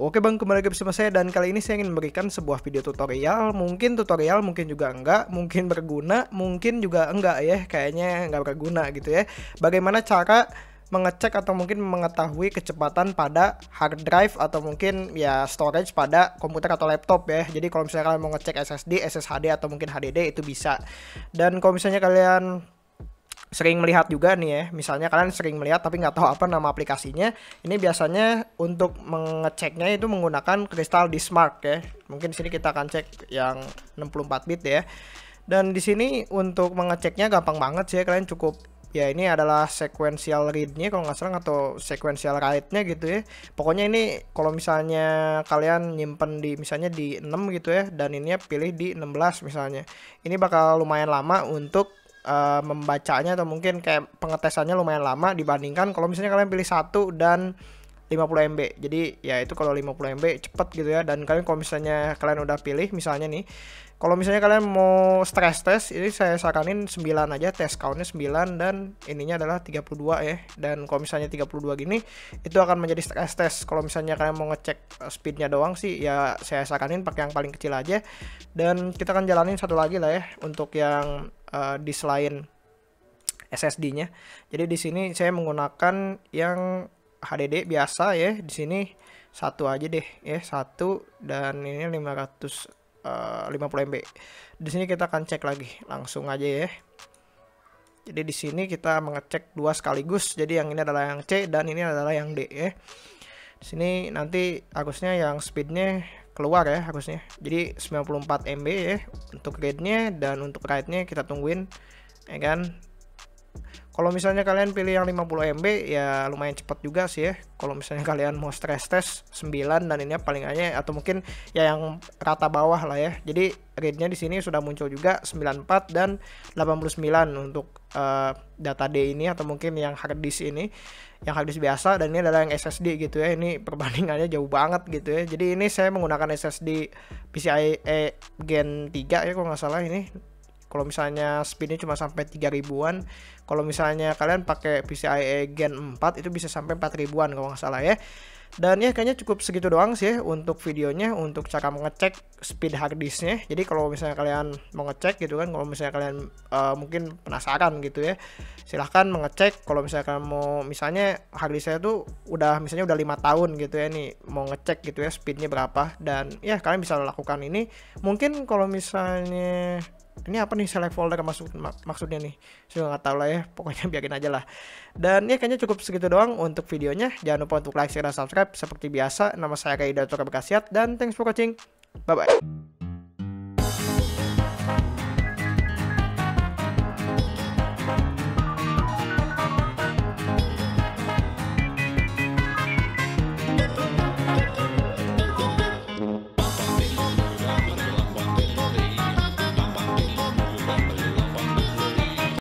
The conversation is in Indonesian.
Oke bang, kembali lagi bersama saya dan kali ini saya ingin memberikan sebuah video tutorial Mungkin tutorial, mungkin juga enggak, mungkin berguna, mungkin juga enggak ya Kayaknya enggak berguna gitu ya Bagaimana cara mengecek atau mungkin mengetahui kecepatan pada hard drive atau mungkin ya storage pada komputer atau laptop ya. Jadi kalau misalnya kalian mau ngecek SSD, SSHD atau mungkin HDD itu bisa. Dan kalau misalnya kalian sering melihat juga nih ya misalnya kalian sering melihat tapi nggak tahu apa nama aplikasinya ini biasanya untuk mengeceknya itu menggunakan kristal Dismark ya mungkin sini kita akan cek yang 64 bit ya dan di sini untuk mengeceknya gampang banget sih ya, kalian cukup ya ini adalah sequential readnya kalau nggak salah atau sequential write-nya gitu ya pokoknya ini kalau misalnya kalian nyimpen di misalnya di 6 gitu ya dan ini pilih di 16 misalnya ini bakal lumayan lama untuk uh, membacanya atau mungkin kayak pengetesannya lumayan lama dibandingkan kalau misalnya kalian pilih satu dan 50 MB. Jadi ya itu kalau 50 MB cepet gitu ya dan kalian kalau misalnya kalian udah pilih misalnya nih kalau misalnya kalian mau stress test ini saya saranin 9 aja test countnya 9 dan ininya adalah 32 ya dan kalau misalnya 32 gini itu akan menjadi stress test kalau misalnya kalian mau ngecek eh, speednya doang sih ya saya saranin pakai yang paling kecil aja dan kita akan jalanin satu lagi lah ya untuk yang uh, di selain SSD-nya. Jadi di sini saya menggunakan yang HDD biasa ya. Di sini satu aja deh ya, satu dan ini 500 uh, 50 MB. Di sini kita akan cek lagi langsung aja ya. Jadi di sini kita mengecek dua sekaligus. Jadi yang ini adalah yang C dan ini adalah yang D ya. Di sini nanti agusnya yang speednya keluar ya harusnya jadi 94 MB ya untuk nya dan untuk write-nya kita tungguin ya kan kalau misalnya kalian pilih yang 50 MB ya lumayan cepat juga sih ya kalau misalnya kalian mau stress test 9 dan ini paling hanya atau mungkin ya yang rata bawah lah ya jadi readnya di sini sudah muncul juga 94 dan 89 untuk uh, data D ini atau mungkin yang hard disk ini yang hard disk biasa dan ini adalah yang SSD gitu ya ini perbandingannya jauh banget gitu ya jadi ini saya menggunakan SSD PCIe Gen 3 ya kalau nggak salah ini kalau misalnya speednya cuma sampai 3000-an kalau misalnya kalian pakai PCIe Gen 4 itu bisa sampai 4000-an kalau nggak salah ya dan ya kayaknya cukup segitu doang sih untuk videonya untuk cara mengecek speed harddisknya. Jadi kalau misalnya kalian mau ngecek gitu kan, kalau misalnya kalian uh, mungkin penasaran gitu ya, silahkan mengecek. Kalau misalnya kalian mau misalnya hard disknya tuh udah misalnya udah lima tahun gitu ya nih mau ngecek gitu ya speednya berapa dan ya kalian bisa lakukan ini. Mungkin kalau misalnya ini apa nih select folder maksud maksudnya nih saya nggak tahu lah ya pokoknya biarin aja lah dan ya kayaknya cukup segitu doang untuk videonya jangan lupa untuk like share dan subscribe seperti biasa nama saya Kaidator Bekasiat dan thanks for watching bye bye